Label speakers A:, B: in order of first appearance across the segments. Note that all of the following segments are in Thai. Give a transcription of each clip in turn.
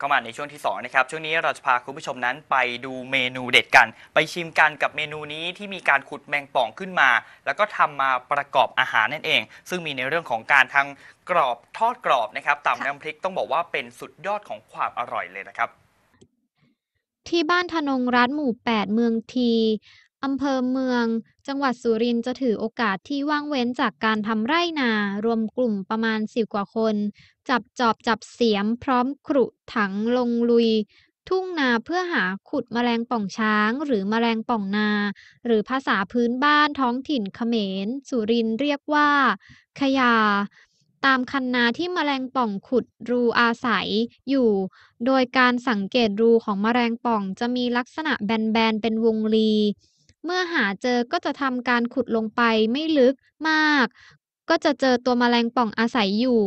A: เข้ามาในช่วงที่2นะครับ ช่วงนี้เราจะพาคุณผู้ชมนั้นไปดูเมนูเด็ดกัน ไปชิมกันกับเมนูนี้ที่มีการขุดแมงป่องขึ้นมา แล้วก็ทำมาประกอบอาหารนั่นเอง ซึ่งมีในเรื่องของการทั้งกรอบทอดกรอบนะครับตำน้ำพริกต้องบอกว่าเป็นสุดยอดของความอร่อยเลยนะครับ
B: ที่บ้านทนงร้านหมู่ 8 เมืองทีอำเภอเมือง จังหวัดสุรินทร์จะถือโอกาสที่ว่างเว้นจากการทำไร่นารวมกลุ่มประมาณสิบกว่าคนจับจอบจับเสียมพร้อมขรุถังลงลุย ทุ่งนาเพื่อหาขุดมแมลงป่องช้าง หรือมแมลงป่องนา หรือภาษาพื้นบ้านท้องถิ่นเขมรสุรินเรียกว่า ขยา ตามคันนาที่มแมลงป่องขุดรูอาศัยอยู่ โดยการสังเกตรูของมแมลงป่องจะมีลักษณะแบนๆเป็นวงรีเมื่อหาเจอก็จะทำการขุดลงไปไม่ลึกมากก็จะเจอตัวแมลงป่องอาศัยอยู่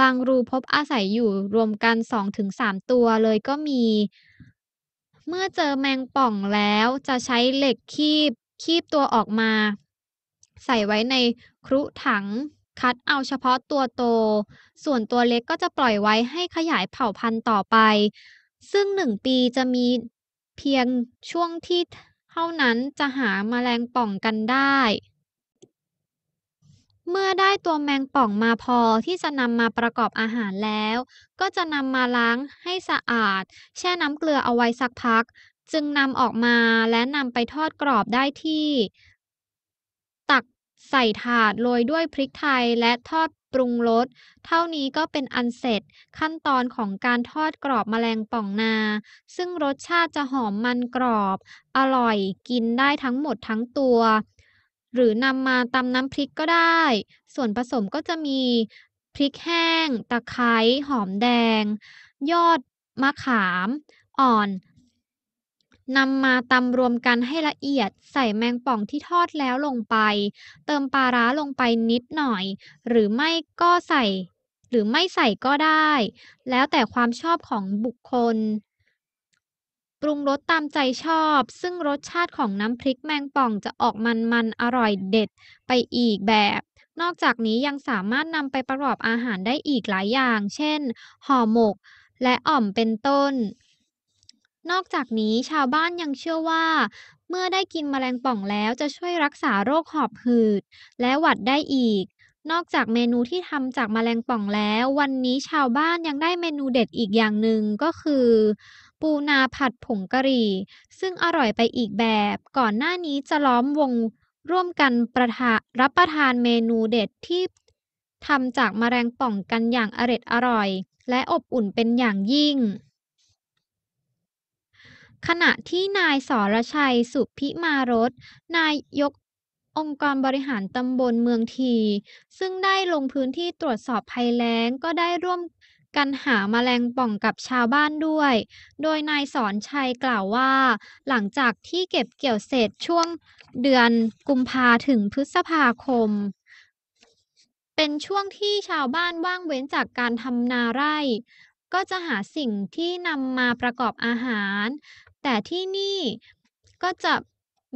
B: บางรูพบอาศัยอยู่รวมกัน 2-3 ตัวเลยก็มี เมื่อเจอแมงป่องแล้ว จะใช้เหล็กคีบคีบตัวออกมา ใส่ไว้ในครุถัง คัดเอาเฉพาะตัวโต ส่วนตัวเล็กก็จะปล่อยไว้ให้ขยายเผ่าพันธุ์ต่อไป ซึ่งหนึ่งปีจะมีเพียงช่วงที่เท่านั้นจะหามาแมลงป่องกันได้เมื่อได้ตัวแมงป่องมาพอที่จะนำมาประกอบอาหารแล้วก็จะนำมาล้างให้สะอาดแช่น้ำเกลือเอาไว้สักพัก จึงนำออกมาและนำไปทอดกรอบได้ที่ตักใส่ถาดโรยด้วยพริกไทยและทอดปรุงรสเท่านี้ก็เป็นอันเสร็จขั้นตอนของการทอดกรอบแมลงป่องนาซึ่งรสชาติจะหอมมันกรอบอร่อยกินได้ทั้งหมดทั้งตัวหรือนำมาตำน้ำพริกก็ได้ ส่วนผสมก็จะมี พริกแห้ง ตะไคร้หอมแดง ยอด มะขาม อ่อนนำมาตำรวมกันให้ละเอียดใส่แมงป่องที่ทอดแล้วลงไป เติมปลาร้าลงไปนิดหน่อย หรือไม่ก็ใส่ หรือไม่ใส่ก็ได้ แล้วแต่ความชอบของบุคคลรุงรสตามใจชอบ ซึ่งรสชาติของน้ำพริกแมงป่องจะออกมันๆ อร่อยเด็ดไปอีกแบบ นอกจากนี้ยังสามารถนำไปประกอบอาหารได้อีกหลายอย่าง เช่น ห่อหมก และอ่อมเป็นต้น นอกจากนี้ชาวบ้านยังเชื่อว่า เมื่อได้กินแมลงป่องแล้วจะช่วยรักษาโรคหอบหืด และหวัดได้อีก นอกจากเมนูที่ทำจากมแมลงป่องแล้ว วันนี้ชาวบ้านยังได้เมนูเด็ดอีกอย่างหนึ่งก็คือปูนาผัดผงกะหรี่ ซึ่งอร่อยไปอีกแบบ ก่อนหน้านี้จะล้อมวงร่วมกันประทะรับประทานเมนูเด็ดที่ทำจากมแมลงป่องกันอย่างอร็ดอร่อย และอบอุ่นเป็นอย่างยิ่ง ขณะที่นายสรชัยสุพิมารสนายยก องค์กรบริหารตำบลเมืองที ซึ่งได้ลงพื้นที่ตรวจสอบภัยแล้งก็ได้ร่วมกันหาแมลงป่องกับชาวบ้านด้วย โดยนายสอนชัยกล่าวว่า หลังจากที่เก็บเกี่ยวเศษช่วงเดือนกุมภาถึงพฤษภาคม เป็นช่วงที่ชาวบ้านว่างเว้นจากการทำนาไร่ ก็จะหาสิ่งที่นำมาประกอบอาหาร แต่ที่นี่ก็จะ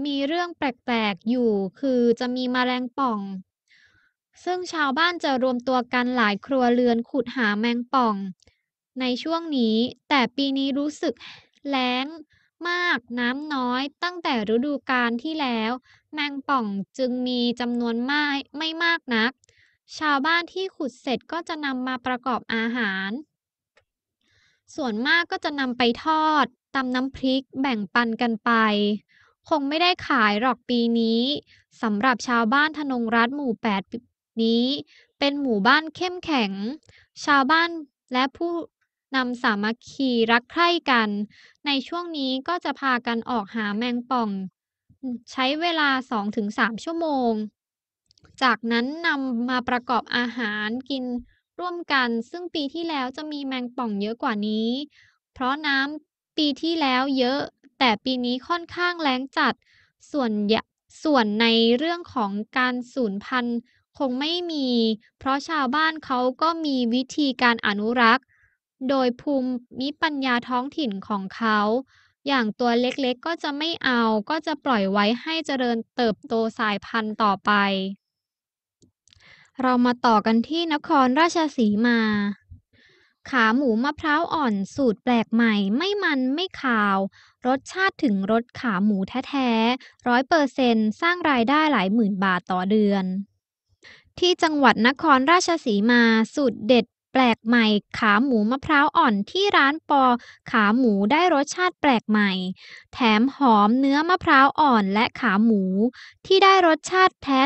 B: มีเรื่องแปลกๆอยู่ คือจะมีมแมลงป่องซึ่งชาวบ้านจะรวมตัวกันหลายครัวเรือนขุดหาแมงป่อง ในช่วงนี้แต่ปีนี้รู้สึกแล้งมากน้ำน้อย ตั้งแต่ฤดูกาลที่แล้ว แมงป่องจึงมีจำนวนไม่ไม่มากนัก ชาวบ้านที่ขุดเสร็จก็จะนำมาประกอบอาหาร ส่วนมากก็จะนำไปทอดตำน้ำพริกแบ่งปันกันไป คงไม่ได้ขายหรอกปีนี้สำหรับชาวบ้านธนงรัฐหมู่ 8นี้เป็นหมู่บ้านเข้มแข็ง ชาวบ้านและผู้นำสามัคคี รักใคร่กัน ในช่วงนี้ก็จะพากันออกหาแมงป่อง ใช้เวลา 2-3 ชั่วโมง จากนั้นนำมาประกอบอาหารกินร่วมกัน ซึ่งปีที่แล้วจะมีแมงป่องเยอะกว่านี้ เพราะน้ำปีที่แล้วเยอะ แต่ปีนี้ค่อนข้างแลงจัด ส่วนส่วนในเรื่องของการสูญพันธุ์คงไม่มี เพราะชาวบ้านเขาก็มีวิธีการอนุรักษ์ โดยภูมิปัญญาท้องถิ่นของเขา อย่างตัวเล็กๆก็จะไม่เอา ก็จะปล่อยไว้ให้เจริญเติบโตสายพันธุ์ต่อไป เรามาต่อกันที่นครราชสีมา ขาหมูมะพร้าวอ่อนสูตรแปลกใหม่ไม่มันไม่ขาว รสชาติถึงรสขาหมูแท้ๆร้อยเปอร์เซ็นต์สร้างรายได้หลายหมื่นบาทต่อเดือนที่จังหวัดนครราชสีมาสูตรเด็ด แปลกใหม่ขาหมูมะพร้าวอ่อนที่ร้านปอขาหมูได้รสชาติแปลกใหม่ แถมหอมเนื้อมะพร้าวอ่อนและขาหมู ที่ได้รสชาติแท้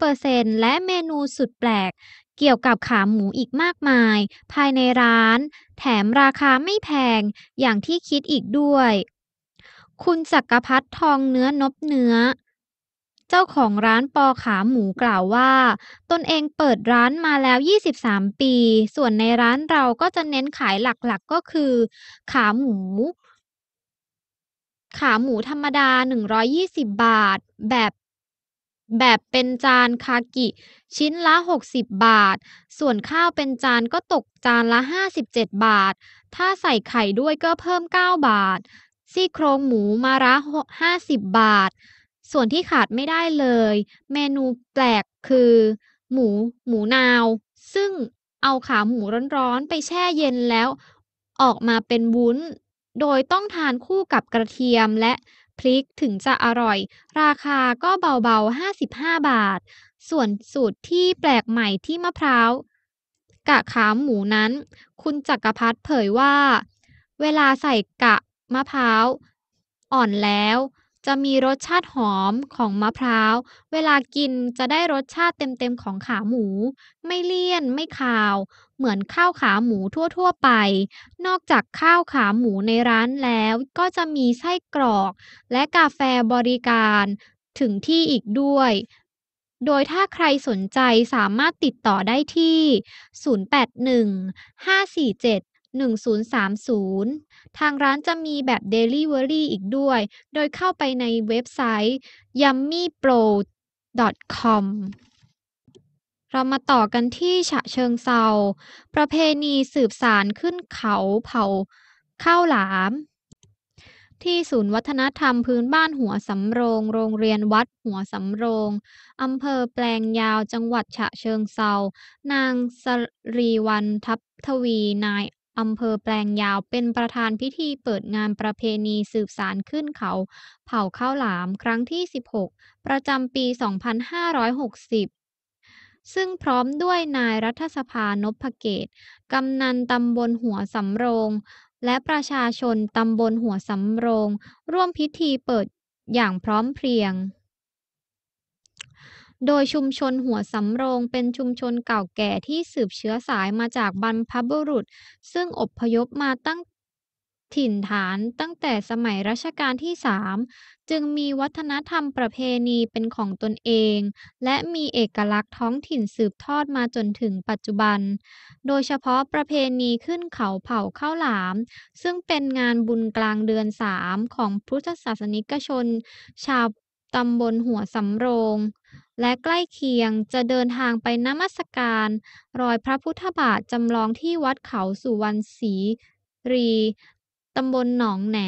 B: 100%และเมนูสุดแปลก เกี่ยวกับขาหมูอีกมากมาย ภายในร้าน แถมราคาไม่แพง อย่างที่คิดอีกด้วย คุณจักรพัฒทองเนื้อนบเนื้อเจ้าของร้านปอขาหมูกล่าวว่า ตนเองเปิดร้านมาแล้ว 23 ปี ส่วนในร้านเราก็จะเน้นขายหลักๆ ก็คือ ขาหมู ขาหมูธรรมดา 120 บาท แบบ แบบเป็นจานคากิชิ้นละ 60 บาท ส่วนข้าวเป็นจานก็ตกจานละ 57 บาท ถ้าใส่ไข่ด้วยก็เพิ่ม 9 บาทซี่โครงหมูมาระ50 บาทส่วนที่ขาดไม่ได้เลย เมนูแปลกคือ หมู หมูนาว ซึ่งเอาขาหมูร้อนๆไปแช่เย็นแล้ว ออกมาเป็นวุ้น โดยต้องทานคู่กับกระเทียมและพริกถึงจะอร่อย ราคาก็เบาๆ 55 บาท ส่วนสูตรที่แปลกใหม่ที่มะพร้าว กะขาหมูนั้น คุณจักรพัฒเผยว่า เวลาใส่กะมะพร้าว อ่อนแล้วจะมีรสชาติหอมของมะพร้าว เวลากินจะได้รสชาติเต็มๆของขาหมู ไม่เลี่ยนไม่คาว เหมือนข้าวขาหมูทั่วๆไป นอกจากข้าวขาหมูในร้านแล้วก็จะมีไส้กรอก และกาแฟบริการถึงที่อีกด้วย โดยถ้าใครสนใจสามารถติดต่อได้ที่ 081 547 1030ทางร้านจะมีแบบ Delivery อีกด้วย โดยเข้าไปในเว็บไซต์ yummypro.com เรามาต่อกันที่ฉะเชิงเซาประเพณีสืบสารขึ้นเขาเผาข้าวหลาม ที่ศูนย์วัฒนธรรมพื้นบ้านหัวสำโรงโรงเรียนวัดหัวสำโรง อำเภอแปลงยาวจังหวัดฉะเชิงเซานางสรีวันทัพทวีนายอำเภอแปลงยาวเป็นประธานพิธีเปิดงานประเพณีสืบสารขึ้นเขา เผาข้าวหลามครั้งที่ 16 ประจำปี 2560 ซึ่งพร้อมด้วยนายรัฐสภานพเกต กำนันตำบลหัวสำโรง และประชาชนตำบลหัวสำโรง ร่วมพิธีเปิดอย่างพร้อมเพรียงโดยชุมชนหัวสำโรง เป็นชุมชนเก่าแก่ที่สืบเชื้อสายมาจากบรรพบุรุษ ซึ่งอบพยพมาตั้งถิ่นฐานตั้งแต่สมัยรัชกาลที่สาม จึงมีวัฒนธรรมประเพณีเป็นของตนเอง และมีเอกลักษณ์ท้องถิ่นสืบทอดมาจนถึงปัจจุบัน โดยเฉพาะประเพณีขึ้นเขาเผาข้าวหลาม ซึ่งเป็นงานบุญกลางเดือนสามของพุทธศาสนิกชน ชาวตำบลหัวสำโรงและใกล้เคียงจะเดินทางไปนมัสการ รอยพระพุทธบาทจำลองที่วัดเขาสุวรรณศรีรีตำบลหนองแหน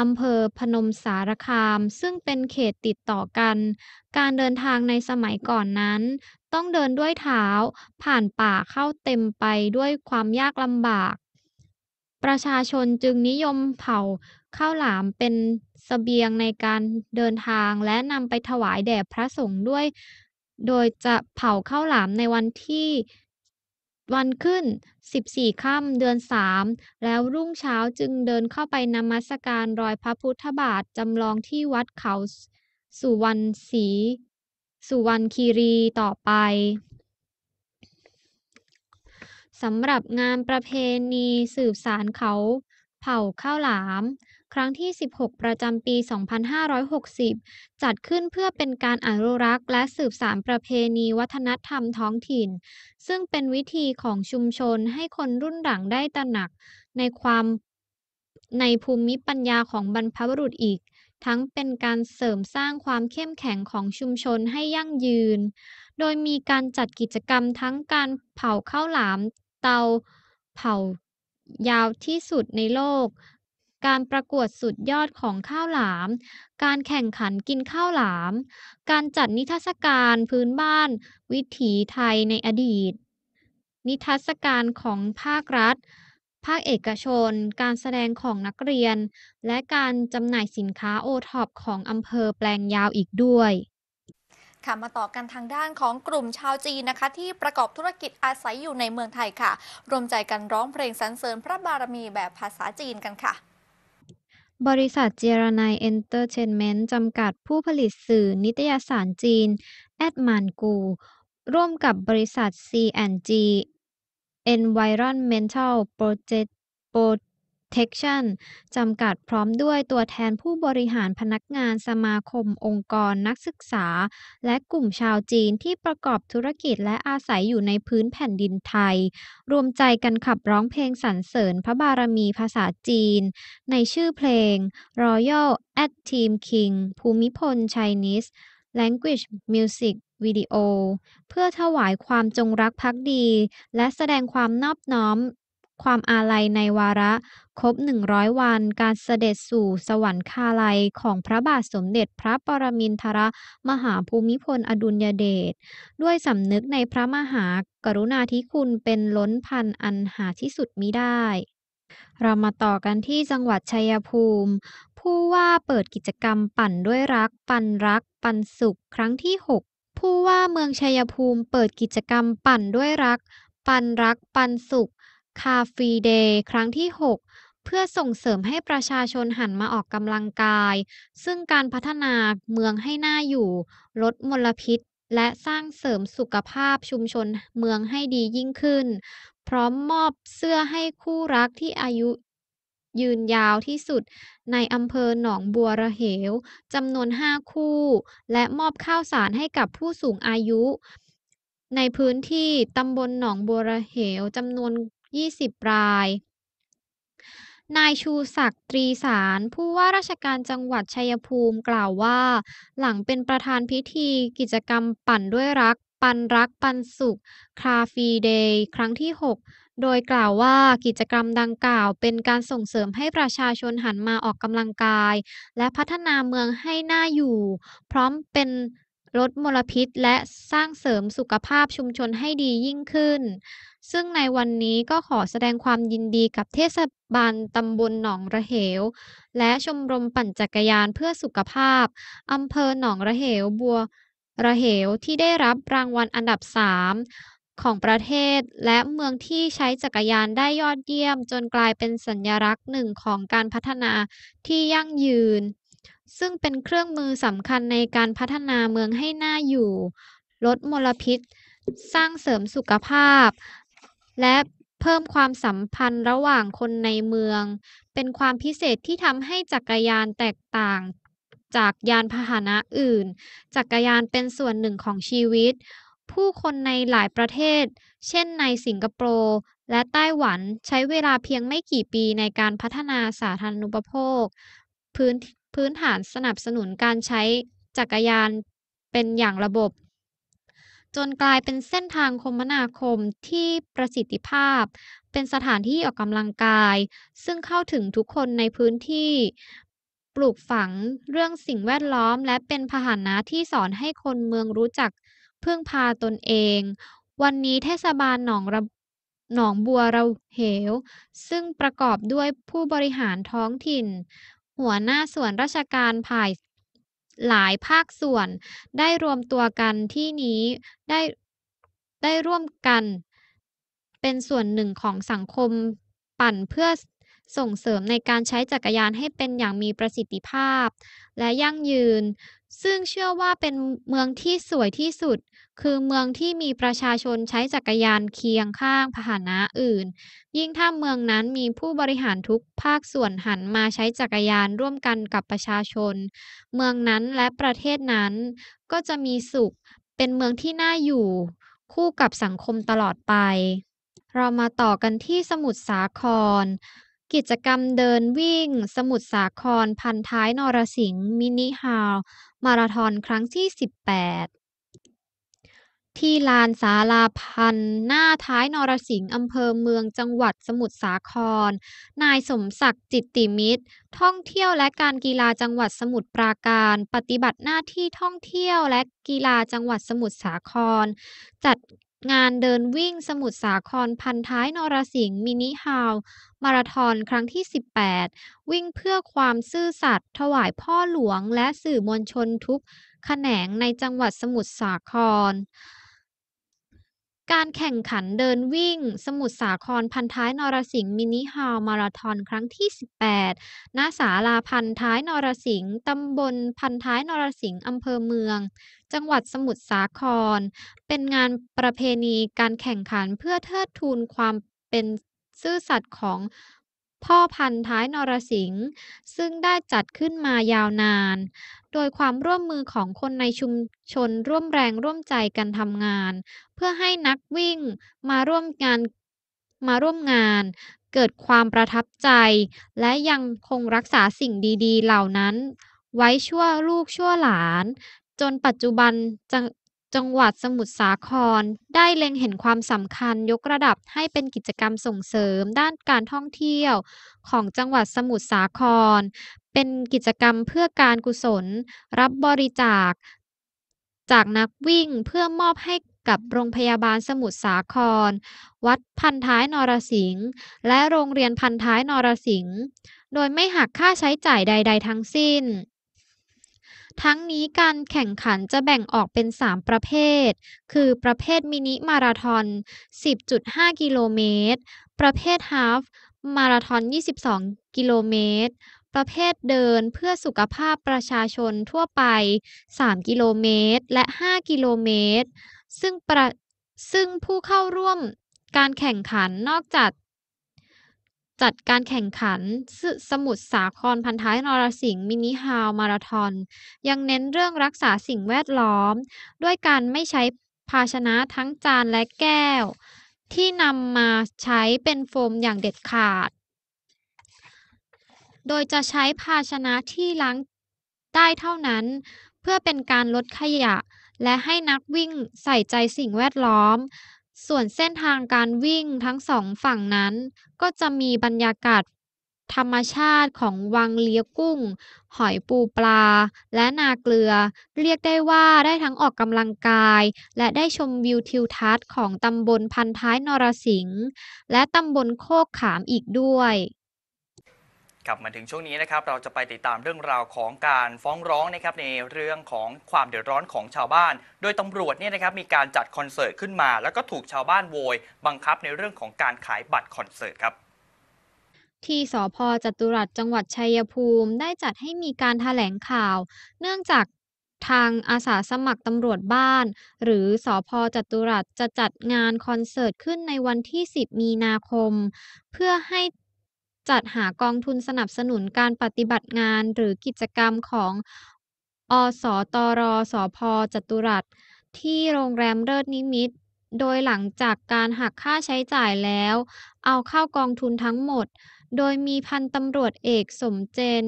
B: อำเภอพนมสารคาม ซึ่งเป็นเขตติดต่อกัน การเดินทางในสมัยก่อนนั้น ต้องเดินด้วยเท้า ผ่านป่าเข้าเต็มไปด้วยความยากลำบาก ประชาชนจึงนิยมเผาข้าวหลามเป็นสเสบียงในการเดินทางและนำไปถวายแด่พระสงฆ์ด้วย โดยจะเผาข้าวหลามในวันที่ วันขึ้น 14ค่ำเดือน 3 แล้วรุ่งเช้าจึงเดินเข้าไปนมัสการรอยพระพุทธบาทจำลองที่วัดเขาสุวรรณศรีสุวรรณคีรีต่อไป สำหรับงานประเพณีสืบสารเขาเผาข้าวหลามครั้งที่ 16 ประจำปี 2560 จัดขึ้นเพื่อเป็นการอนุรักษ์ และสืบสานประเพณีวัฒนธรรมท้องถิ่น ซึ่งเป็นวิธีของชุมชนให้คนรุ่นหลังได้ตระหนักในความในภูมิปัญญาของบรรพบุรุษอีก ทั้งเป็นการเสริมสร้างความเข้มแข็งของชุมชนให้ยั่งยืน โดยมีการจัดกิจกรรมทั้งการเผาข้าวหลาม เตา เผายาวที่สุดในโลกการประกวดสุดยอดของข้าวหลาม การแข่งขันกินข้าวหลาม การจัดนิทรรศการพื้นบ้าน วิถีไทยในอดีต นิทรรศการของภาครัฐ ภาคเอกชน การแสดงของนักเรียน และการจำหน่ายสินค้าโอท็อปของอำเภอแปลงยาวอีกด้วย ค่ะ มาต่อกันทางด้านของกลุ่มชาวจีนนะคะ ที่ประกอบธุรกิจอาศัยอยู่ในเมืองไทยค่ะ รวมใจกันร้องเพลงสรรเสริญพระบารมีแบบภาษาจีนกันค่ะบริษัทเจรไนเอนเตอร์เทนเมนต์จำกัดผู้ผลิตสื่อนิตยสารจีน แอดมานกู ร่วมกับบริษัท C&G Environmental Project Protection จำกัดพร้อมด้วยตัวแทนผู้บริหารพนักงานสมาคมองค์กรนักศึกษา และกลุ่มชาวจีนที่ประกอบธุรกิจและอาศัยอยู่ในพื้นแผ่นดินไทย รวมใจกันขับร้องเพลงสรรเสริญพระบารมีภาษาจีน ในชื่อเพลง Royal at Team King ภูมิพล Chinese Language Music วิดีโอเพื่อถวายความจงรักภักดี และแสดงความนอบน้อมความอาลัยในวาระครบ100วันการเสด็จสู่สวรรคาลัยของพระบาทสมเด็จพระปรมินทรมหาภูมิพลอดุลยเดชด้วยสำนึกในพระมหากรุณาธิคุณเป็นล้นพันอันหาที่สุดมิได้ เรามาต่อกันที่จังหวัดชัยภูมิ ผู้ว่าเปิดกิจกรรมปั่นด้วยรัก ปันรัก ปันสุข ครั้งที่ 6 ผู้ว่าเมืองชัยภูมิเปิดกิจกรรมปั่นด้วยรัก ปันรัก ปันสุขคาฟีเดย์ครั้งที่ 6 เพื่อส่งเสริมให้ประชาชนหันมาออกกำลังกาย ซึ่งการพัฒนาเมืองให้น่าอยู่ ลดมลพิษ และสร้างเสริมสุขภาพชุมชนเมืองให้ดียิ่งขึ้น พร้อมมอบเสื้อให้คู่รักที่อายุ ยืนยาวที่สุด ในอำเภอหนองบัวระเหวจำนวน 5 คู่ และมอบข้าวสารให้กับผู้สูงอายุ ในพื้นที่ตำบลหนองบัวระเหวจำนวน20 ราย นายชูศักดิ์ตรีสาร ผู้ว่าราชการจังหวัดชัยภูมิกล่าวว่า หลังเป็นประธานพิธีกิจกรรมปั่นด้วยรัก ปันรัก ปันสุขคาฟีเดย์ครั้งที่ 6 โดยกล่าวว่ากิจกรรมดังกล่าวเป็นการส่งเสริมให้ประชาชนหันมาออกกำลังกาย และพัฒนาเมืองให้น่าอยู่พร้อมเป็นลดมลพิษและสร้างเสริมสุขภาพชุมชนให้ดียิ่งขึ้น ซึ่งในวันนี้ก็ขอแสดงความยินดีกับเทศบาลตำบลหนองระเหว และชมรมปั่นจักรยานเพื่อสุขภาพอำเภอหนองระเหวบัวระเหวที่ได้รับรางวัลอันดับ 3 ของประเทศและเมืองที่ใช้จักรยานได้ยอดเยี่ยมจนกลายเป็นสัญลักษณ์หนึ่งของการพัฒนาที่ยั่งยืนซึ่งเป็นเครื่องมือสำคัญในการพัฒนาเมืองให้น่าอยู่ลดมลพิษ สร้างเสริมสุขภาพ และเพิ่มความสัมพันธ์ระหว่างคนในเมือง เป็นความพิเศษที่ทำให้จักรยานแตกต่าง จากยานพาหนะอื่น จักรยานเป็นส่วนหนึ่งของชีวิต ผู้คนในหลายประเทศ เช่นในสิงคโปร์และไต้หวันใช้เวลาเพียงไม่กี่ปีในการพัฒนาสาธารณูปโภค พื้นพื้นฐานสนับสนุนการใช้จักรยานเป็นอย่างระบบ จนกลายเป็นเส้นทางคมนาคมที่ประสิทธิภาพ เป็นสถานที่ออกกำลังกาย ซึ่งเข้าถึงทุกคนในพื้นที่ปลูกฝังเรื่องสิ่งแวดล้อมและเป็นพาหนะที่สอนให้คนเมืองรู้จักพึ่งพาตนเอง วันนี้เทศบาลหนองระหนองบัวเราเหวซึ่งประกอบด้วยผู้บริหารท้องถิ่นหัวหน้าส่วนราชการภายหลายภาคส่วนได้รวมตัวกันที่นี้ได้ ได้ร่วมกัน เป็นส่วนหนึ่งของสังคมปั่นเพื่อส่งเสริมในการใช้จักรยานให้เป็นอย่างมีประสิทธิภาพ และยั่งยืนซึ่งเชื่อว่าเป็นเมืองที่สวยที่สุด คือเมืองที่มีประชาชนใช้จักรยานเคียงข้างพาหนะอื่น ยิ่งถ้าเมืองนั้นมีผู้บริหารทุกภาคส่วนหันมาใช้จักรยานร่วมกันกับประชาชน เมืองนั้นและประเทศนั้น ก็จะมีสุข เป็นเมืองที่น่าอยู่ คู่กับสังคมตลอดไป เรามาต่อกันที่สมุทรสาครกิจกรรมเดินวิ่ง สมุทรสาครพันท้ายนรสิงห์มินิฮาลมาราธอนครั้งที่18ที่ลานศาลาพันหน้าท้ายนรสิงห์อำเภอเมืองจังหวัดสมุทรสาคร นายสมศักดิ์จิตติมิตร ท่องเที่ยวและการกีฬาจังหวัดสมุทรปราการ ปฏิบัติหน้าที่ท่องเที่ยวและกีฬาจังหวัดสมุทรสาคร จัดงานเดินวิ่งสมุทรสาครพันท้ายนรสิงห์มินิฮาวมาราธอนครั้งที่ 18 วิ่งเพื่อความซื่อสัตย์ถวายพ่อหลวงและสื่อมวลชนทุกแขนงในจังหวัดสมุทรสาครการแข่งขันเดินวิ่ง สมุทรสาครพันท้ายนรสิงห์มินิฮอลมาราทอนครั้งที่ 18 ณ ศาลาพันท้ายนรสิงห์ ตำบลพันท้ายนรสิงห์ อำเภอเมือง จังหวัดสมุทรสาคร เป็นงานประเพณีการแข่งขันเพื่อเทิดทูนความเป็นซื่อสัตย์ของพ่อพันท้ายนรสิงห์ซึ่งได้จัดขึ้นมายาวนาน โดยความร่วมมือของคนในชุมชนร่วมแรงร่วมใจกันทำงาน เพื่อให้นักวิ่งมาร่วมงานมาร่วมงาน เกิดความประทับใจ และยังคงรักษาสิ่งดี ๆ เหล่านั้น ไว้ชั่วลูกชั่วหลาน จนปัจจุบันจังหวัดสมุทรสาครได้เล็งเห็นความสำคัญยกระดับให้เป็นกิจกรรมส่งเสริมด้านการท่องเที่ยวของจังหวัดสมุทรสาคร เป็นกิจกรรมเพื่อการกุศลรับบริจาค จากนักวิ่งเพื่อมอบให้กับโรงพยาบาลสมุทรสาคร วัดพันท้ายนรสิงห์และโรงเรียนพันท้ายนรสิงห์โดยไม่หักค่าใช้จ่ายใด ๆทั้งสิ้นทั้งนี้การแข่งขันจะแบ่งออกเป็น 3 ประเภท คือประเภทมินิมาราทอน10.5กิโลเมตรประเภทฮาฟมาราทอน22กิโลเมตรประเภทเดินเพื่อสุขภาพประชาชนทั่วไป 3 กิโลเมตรและ 5กิโลเมตรซึ่งประซึ่งผู้เข้าร่วมการแข่งขันนอกจากจัดการแข่งขันสสมุทรสาครพันท้ายนรสิงห์มินิฮาวมาราทอนยังเน้นเรื่องรักษาสิ่งแวดล้อม ด้วยการไม่ใช้ภาชนะทั้งจานและแก้ว ที่นำมาใช้เป็นโฟมอย่างเด็ดขาด โดยจะใช้ภาชนะที่ล้างได้เท่านั้น เพื่อเป็นการลดขยะและให้นักวิ่งใส่ใจสิ่งแวดล้อมส่วนเส้นทางการวิ่งทั้งสองฝั่งนั้น ก็จะมีบรรยากาศธรรมชาติของวังเลี้ยกุ้ง หอยปูปลา และนาเกลือ เรียกได้ว่าได้ทั้งออกกำลังกาย และได้ชมวิวทิวทัศน์ของตำบลพันท้ายนรสิงห์และตำบลโคกขามอีกด้วย
A: กลับมาถึงช่วงนี้นะครับเราจะไปติดตามเรื่องราวของการฟ้องร้องนะครับในเรื่องของความเดือดร้อนของชาวบ้าน โดยตำรวจเนี่ยนะครับมีการจัดคอนเสิร์ตขึ้นมา แล้วก็ถูกชาวบ้านโวย บังคับในเรื่องของการขายบัตรคอนเสิร์ตครับ
B: ที่สพจตุรัสจังหวัดชัยภูมิได้จัดให้มีการแถลงข่าว เนื่องจากทางอาสาสมัครตำรวจบ้าน หรือสอพอจตุรัสจะจัดงานคอนเสิร์ตขึ้นในวันที่ 10 มีนาคม เพื่อให้จัดหากองทุนสนับสนุนการปฏิบัติงานหรือกิจกรรมของอสตรสพจตุรัสที่โรงแรมเลิศนิมิตโดยหลังจากการหักค่าใช้จ่ายแล้ว เอาเข้ากองทุนทั้งหมด โดยมีพันตำรวจเอกสมเจน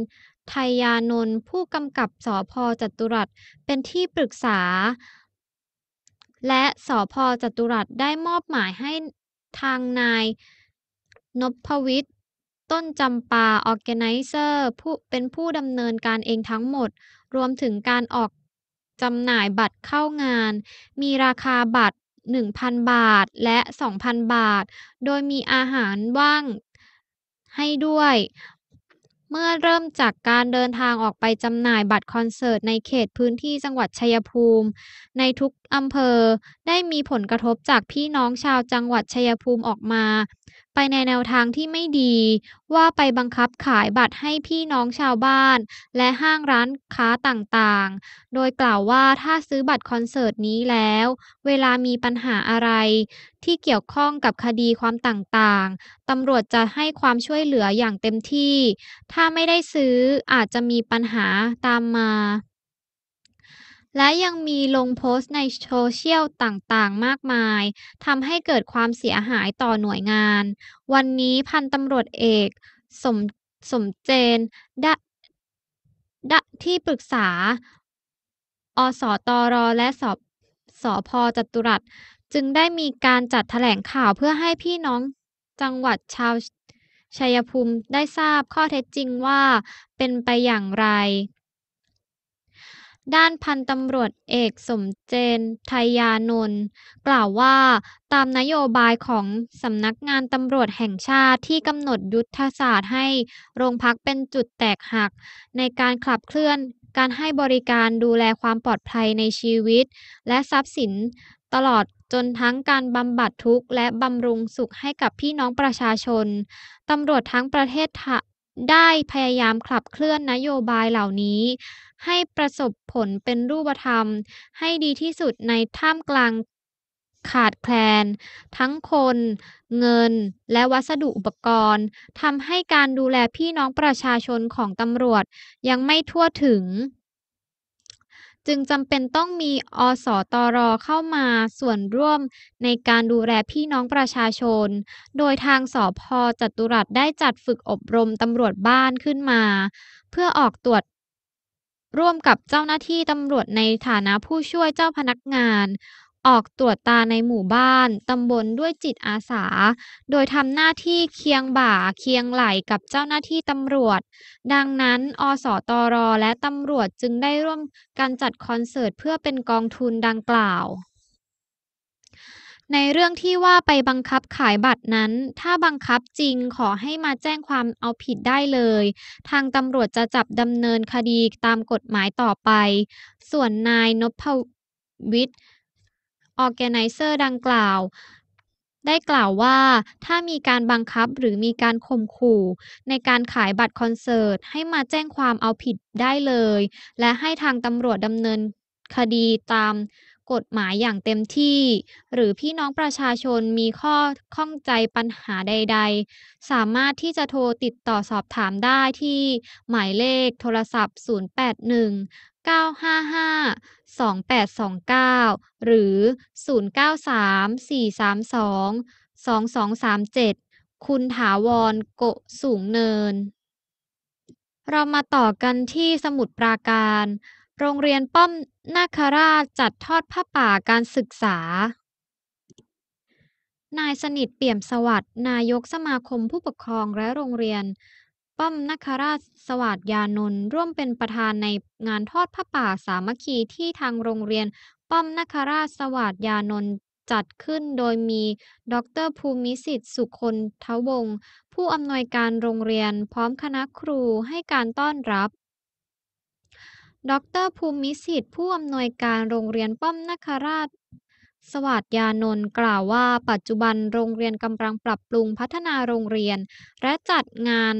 B: ไทยานนท์ผู้กำกับสพจตุรัสเป็นที่ปรึกษา และสพจตุรัสได้มอบหมายให้ทางนายนพวิทยต้นจำปาออแกไนเซอร์ผู้เป็นผู้ดำเนินการเองทั้งหมด รวมถึงการออกจำหน่ายบัตรเข้างาน มีราคาบัตร 1,000 บาทและ 2,000 บาท โดยมีอาหารว่างให้ด้วย เมื่อเริ่มจากการเดินทางออกไปจำหน่ายบัตรคอนเสิร์ตในเขตพื้นที่จังหวัดชัยภูมิ ในทุกอำเภอได้มีผลกระทบจากพี่น้องชาวจังหวัดชัยภูมิออกมา ไปในแนวทางที่ไม่ดีว่าไปบังคับขายบัตรให้พี่น้องชาวบ้านและห้างร้านค้าต่างๆ โดยกล่าวว่าถ้าซื้อบัตรคอนเสิร์ตนี้แล้ว เวลามีปัญหาอะไร ที่เกี่ยวข้องกับคดีความต่างๆ ตำรวจจะให้ความช่วยเหลืออย่างเต็มที่ ถ้าไม่ได้ซื้ออาจจะมีปัญหาตามมาและยังมีลงโพสต์ในโซเชียลต่างๆ มากมายทำให้เกิดความเสียหายต่อหน่วยงาน วันนี้พันตำรวจเอกสมสมเจนดะดะที่ปรึกษาอสตรอและสอบสอพจตุรัสจึงได้มีการจัดแถลงข่าวเพื่อให้พี่น้องจังหวัดชาวชัยภูมิได้ทราบข้อเท็จจริงว่าเป็นไปอย่างไรด้านพันตำรวจเอกสมเจน ไทยานนท์กล่าวว่าตามนโยบายของสำนักงานตำรวจแห่งชาติที่กำหนดยุทธศาสตร์ให้โรงพักเป็นจุดแตกหักในการขับเคลื่อนการให้บริการดูแลความปลอดภัยในชีวิตและทรัพย์สินตลอดจนทั้งการบำบัดทุกข์และบำรุงสุขให้กับพี่น้องประชาชนตำรวจทั้งประเทศได้พยายามขับเคลื่อนนโยบายเหล่านี้ ให้ประสบผลเป็นรูปธรรม ให้ดีที่สุดในท่ามกลางขาดแคลน ทั้งคนเงินและวัสดุอุปกรณ์ทำให้การดูแลพี่น้องประชาชนของตำรวจยังไม่ทั่วถึงจึงจำเป็นต้องมีอสตรเข้ามาส่วนร่วมในการดูแลพี่น้องประชาชน โดยทางสอพอจตุรัสได้จัดฝึกอบรมตำรวจบ้านขึ้นมา เพื่อออกตรวจร่วมกับเจ้าหน้าที่ตำรวจในฐานะผู้ช่วยเจ้าพนักงานออกตรวจตาในหมู่บ้านตำบลด้วยจิตอาสา โดยทำหน้าที่เคียงบ่าเคียงไหล่กับเจ้าหน้าที่ตำรวจ ดังนั้นอสตร และตำรวจจึงได้ร่วมกันจัดคอนเสิร์ตเพื่อเป็นกองทุนดังกล่าว ในเรื่องที่ว่าไปบังคับขายบัตรนั้น ถ้าบังคับจริงขอให้มาแจ้งความเอาผิดได้เลย ทางตำรวจจะจับดำเนินคดีตามกฎหมายต่อไป ส่วนนายนพวิทย์อแกไนเซอร์ดังกล่าว ได้กล่าวว่าถ้ามีการบังคับหรือมีการข่มขู่ในการขายบัตรคอนเสิร์ตให้มาแจ้งความเอาผิดได้เลยและให้ทางตำรวจดำเนินคดีตามกฎหมายอย่างเต็มที่ หรือพี่น้องประชาชนมีข้อข้องใจปัญหาใดๆ สามารถที่จะโทรติดต่อสอบถามได้ที่ หมายเลขโทรศัพท์ 081 955-2829 หรือ 093-432-2237 คุณถาวรโกสูงเนิน เรามาต่อกันที่สมุดปราการโรงเรียนป้อมนาคราชจัดทอดผ้าป่าการศึกษา นายสนิทเปี่ยมสวัสด์นายกสมาคมผู้ปกครองและโรงเรียน ป้อมนาคราชสวัสดยานนท์ร่วมเป็นประธานในงานทอดผ้าป่าสามัคคีที่ทางโรงเรียน ป้อมนาคราชสวัสดยานนท์จัดขึ้นโดยมีดรภูมิสิทธิ์สุคนทวงผู้อำนวยการโรงเรียนพร้อมคณะครูให้การต้อนรับดรภูมิสิทธิ์ผู้อำนวยการโรงเรียนป้อมนคราช สวัสดยานนท์กล่าวว่าปัจจุบันโรงเรียนกำลังปรับปรุงพัฒนาโรงเรียน และจัดงาน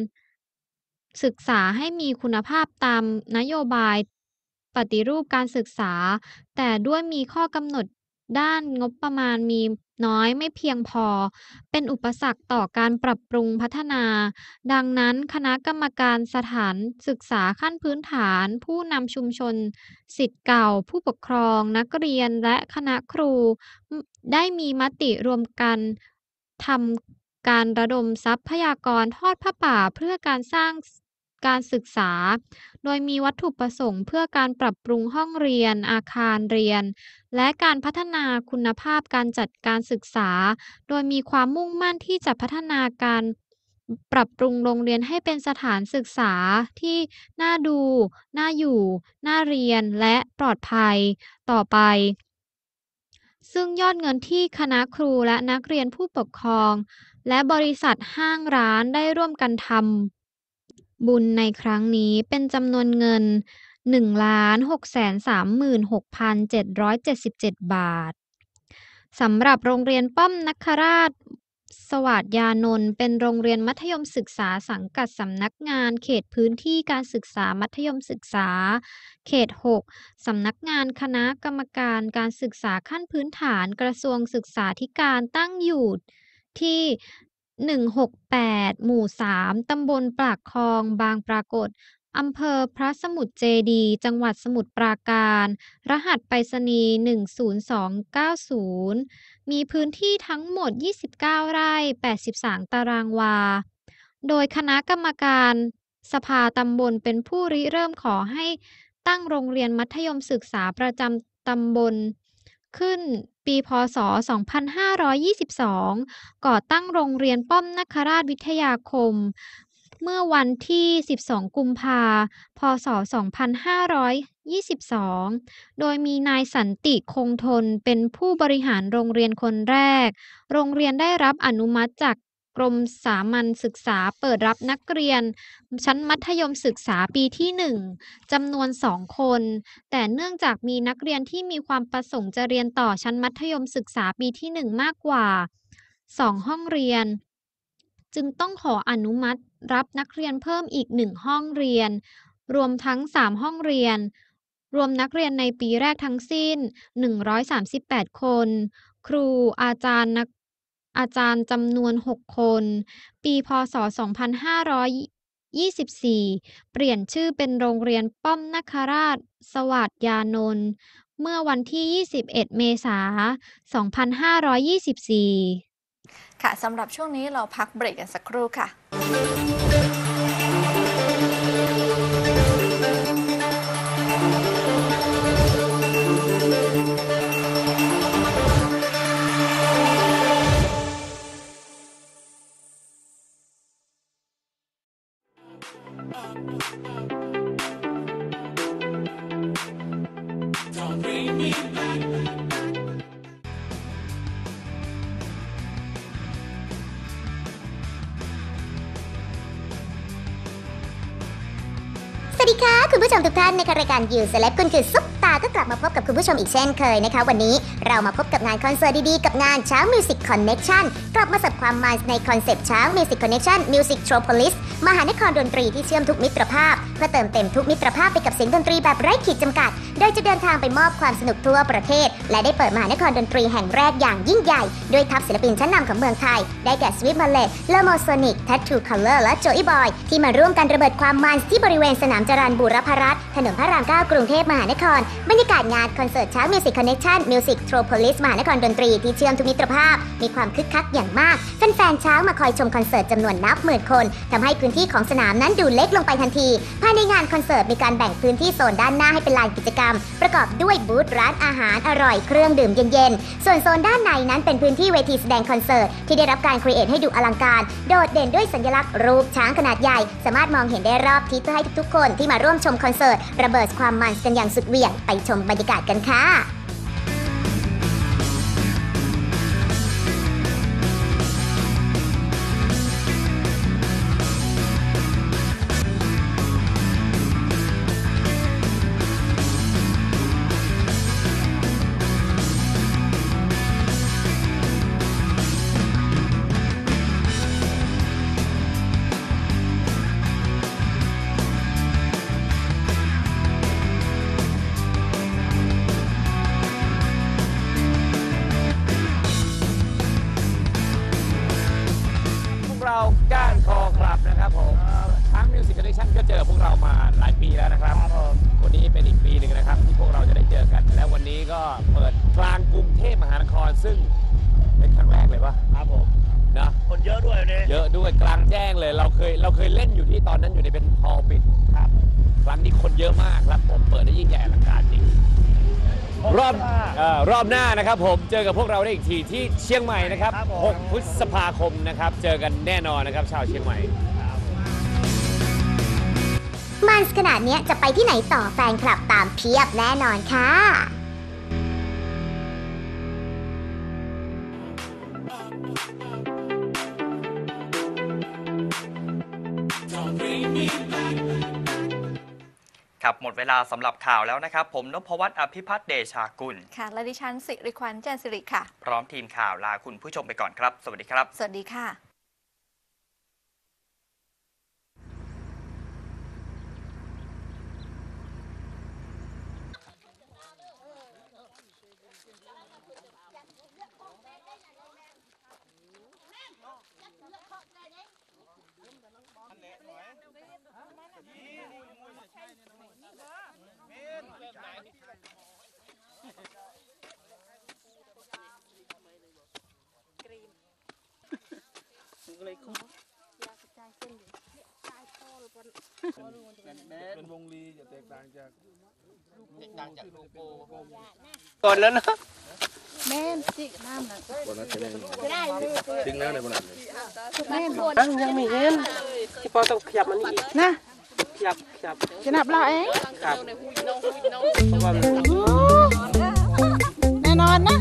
B: ศึกษาให้มีคุณภาพตามนโยบาย ปฏิรูปการศึกษา แต่ด้วยมีข้อกำหนดด้านงบประมาณมีน้อยไม่เพียงพอเป็นอุปสรรคต่อการปรับปรุงพัฒนา ดังนั้นคณะกรรมการสถานศึกษาขั้นพื้นฐาน ผู้นำชุมชน สิทธิ์เก่า ผู้ปกครอง นักเรียนและคณะครูได้มีมติรวมกันทำการระดมทรัพยากรทอดผ้าป่าเพื่อการสร้างการศึกษา โดยมีวัตถุประสงค์ เพื่อการปรับปรุงห้องเรียน อาคารเรียน และการพัฒนาคุณภาพการจัดการศึกษา โดยมีความมุ่งมั่นที่จะพัฒนาการ ปรับปรุงโรงเรียนให้เป็นสถานศึกษาที่น่าดู น่าอยู่ น่าเรียนและปลอดภัย ต่อไป ซึ่งยอดเงินที่คณะครูและนักเรียนผู้ปกครอง และบริษัทห้างร้านได้ร่วมกันทำบุญในครั้งนี้เป็นจำนวนเงิน 1,636,777 บาทสำหรับโรงเรียนป้อมนักราชสวัสดยานนท์เป็นโรงเรียนมัธยมศึกษาสังกัดสำนักงานเขตพื้นที่การศึกษามัธยมศึกษา เขต 6สำนักงานคณะกรรมการการศึกษาขั้นพื้นฐานกระทรวงศึกษาธิการตั้งอยู่ที่168 หมู่ 3 ตำบลปากคลอง บางปรากฏ อำเภอพระสมุทรเจดี จังหวัดสมุทรปราการ รหัสไปรษณีย์10290 มีพื้นที่ทั้งหมด 29 ไร่ 83 ตารางวา โดยคณะกรรมการสภาตำบลเป็นผู้ริเริ่มขอให้ตั้งโรงเรียนมัธยมศึกษาประจำตำบลขึ้นปีพศ 2522 ก่อตั้งโรงเรียนป้อมนคราชวิทยาคม เมื่อวันที่ 12 กุมภา พศ 2522 โดยมีนายสันติคงทนเป็นผู้บริหารโรงเรียนคนแรก โรงเรียนได้รับอนุมัติจากกรมสามัญศึกษาเปิดรับนักเรียน ชั้นมัธยมศึกษาปีที่ 1จำนวน 2 คน แต่เนื่องจากมีนักเรียนที่มีความประสงค์จะเรียนต่อชั้นมัธยมศึกษาปีที่ 1 มากกว่า 2 ห้องเรียน จึงต้องขออนุมัติรับนักเรียนเพิ่มอีก 1 ห้องเรียน รวมทั้ง 3 ห้องเรียน รวมนักเรียนในปีแรกทั้งสิ้น 138 คน ครูอาจารย์นักอาจารย์จำนวน 6 คน ปีพศ 2524 เปลี่ยนชื่อเป็นโรงเรียนป้อมนคราช สวัสดยานนท์เมื่อวันที่ 21 เมษายน2524 ค่ะสำหรับช่วงนี้เราพักเบรกกันสักคร
C: ู่ค่ะคุณผู้ชมทุกท่านในรายการยูสซเลบคุณคือ ซุปตา ก็กลับมาพบกับคุณผู้ชมอีกเช่นเคยนะคะวันนี้เรามาพบกับงานคอนเสิร์ตดีๆกับงานเช้ามิวสิกคอนเน็กชันกลับมาสับความมันในคอนเซปต์เช้ามิวสิกคอนเน็กชันมิวสิกโทรโพลิสมหานครดนตรีที่เชื่อมทุกมิตรภาพ เพื่อเติมเต็มทุกมิตรภาพไปกับเสียงดนตรีแบบไร้ขีดจำกัด โดยจะเดินทางไปมอบความสนุกทั่วประเทศ และได้เปิดมหานครดนตรีแห่งแรกอย่างยิ่งใหญ่ ด้วยทัพศิลปินชั้นนำของเมืองไทย ได้แก่สวิตมาเลตเลโมโซนิกแททูคัลเลอร์และโจอีบอยที่มาร่วมกันระเบิดความมันที่บริเวณสนามจรันบุรพรัตน์ถนนพระรามเก้ากรุงเทพมหานคร บรรยากาศงานคอนเสิร์ตช้างมิวสิกคอนเนคชั่นมิวสิกโทรโพลิสมหานครดนตรีที่เชื่อมทุกมิตรภาพ มีความคึกคักอย่างมากแฟนๆช้างมาคอยชมคอนเสิร์ตจำนวนนับหมื่นคนทำให้พื้นที่ของสนามนั้นดูเล็กลงไปทันทีภายในงานคอนเสิร์ตมีการแบ่งพื้นที่โซนด้านหน้าให้เป็นลานกิจกรรม ประกอบด้วยบูธร้านอาหารอร่อยเครื่องดื่มเย็น ๆ ส่วนโซนด้านในนั้นเป็นพื้นที่เวทีแสดงคอนเสิร์ตที่ได้รับการครีเอทให้ดูอลังการ โดดเด่นด้วยสัญลักษณ์รูปช้างขนาดใหญ่ สามารถมองเห็นได้รอบทิศเพื่อให้ทุกๆคน ที่มาร่วมชมคอนเสิร์ตระเบิดความมันกันอย่างสุดเหวี่ยงไปชมบรรยากาศกันค่ะ
A: อยู่ที่ตอนนั้นอยู่ในเป็นพอปิดครับร้านนี้คนเยอะมากครับ ผมเปิดได้ยิ่งใหญ่อลังการจริงรอบรอบหน้านะครับ ผมเจอกับพวกเราได้อีกทีที่เชียงใหม่นะครับ 6 พฤษภาคมนะครับ เจอกันแน่นอนนะครับ ชาวเชียงใหม่
C: มันขนาดนี้จะไปที่ไหนต่อแฟนคลับตามเพียบแน่นอนค่ะ
A: หมดเวลาสำหรับข่าวแล้วนะครับ ผมนพวัตอภิพัฒน์เดชากุล
B: ค่ะและดิฉันสิริควันจนสิริค่ะ
A: พร้อมทีมข่าว ลาคุณผู้ชมไปก่อนครับ สวัสดีครับ
B: สวัสดีค่ะ
C: เลยคุณก่อนแล้วนะแม่จกตกต่างจาก
A: ล้่อนแล้วะแม่จิกน้ำะน
C: ้น่มจิกน้ำในบั้
A: นั้ยังไม่เห็นที่พอต้องขยับมันอีกนะขยับขยับ
C: ขยับเราเองครับแน่นอนนะ